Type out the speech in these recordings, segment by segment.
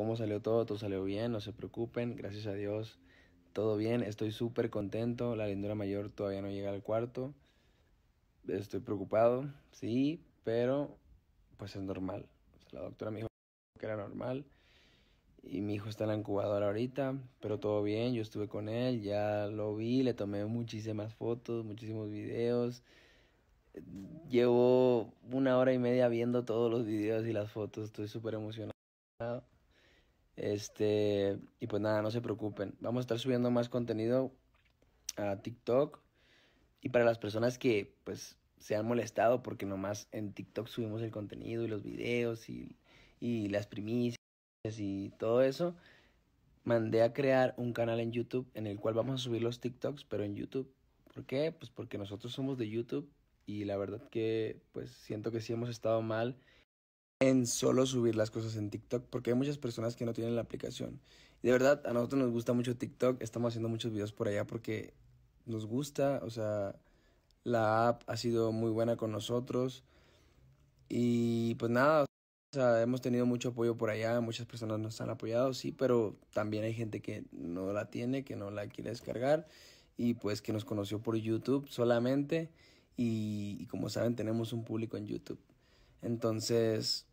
cómo salió todo, todo salió bien, no se preocupen, gracias a Dios, todo bien, estoy súper contento, la lindura mayor todavía no llega al cuarto, estoy preocupado, sí, pero pues es normal. la doctora me dijo que era normal y mi hijo está en la incubadora ahorita, pero todo bien, yo estuve con él, ya lo vi, le tomé muchísimas fotos, muchísimos videos. Llevo una hora y media viendo todos los videos y las fotos, estoy súper emocionado. Este, y pues nada, no se preocupen. Vamos a estar subiendo más contenido a TikTok. Y para las personas que pues se han molestado porque nomás en TikTok subimos el contenido y los videos y, y las primicias y todo eso, mandé a crear un canal en YouTube en el cual vamos a subir los TikToks, pero en YouTube. ¿Por qué? Pues porque nosotros somos de YouTube y la verdad que pues siento que sí hemos estado mal en solo subir las cosas en TikTok, porque hay muchas personas que no tienen la aplicación. de verdad, a nosotros nos gusta mucho TikTok, estamos haciendo muchos videos por allá porque nos gusta, o sea, la app ha sido muy buena con nosotros. Y pues nada, hemos tenido mucho apoyo por allá, muchas personas nos han apoyado, sí, pero también hay gente que no la tiene, que no la quiere descargar y pues que nos conoció por YouTube solamente. y como saben, tenemos un público en YouTube. Entonces,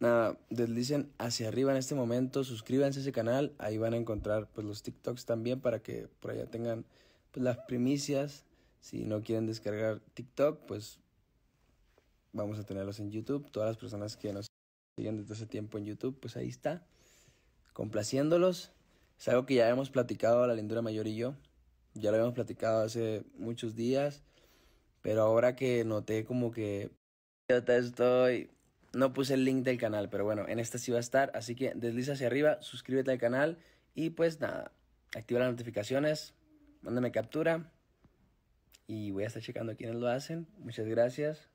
nada, deslicen hacia arriba en este momento, suscríbanse a ese canal, ahí van a encontrar pues los TikToks también para que por allá tengan pues, las primicias. Si no quieren descargar TikTok, pues vamos a tenerlos en YouTube. Todas las personas que nos siguen desde hace tiempo en YouTube, pues ahí está, complaciéndolos. Es algo que ya hemos platicado la lindura mayor y yo. Ya lo habíamos platicado hace muchos días. Pero ahora que noté como que yo estoy no puse el link del canal, pero bueno, en esta sí va a estar. Así que desliza hacia arriba, suscríbete al canal y pues nada, activa las notificaciones, mándame captura y voy a estar checando quiénes lo hacen. Muchas gracias.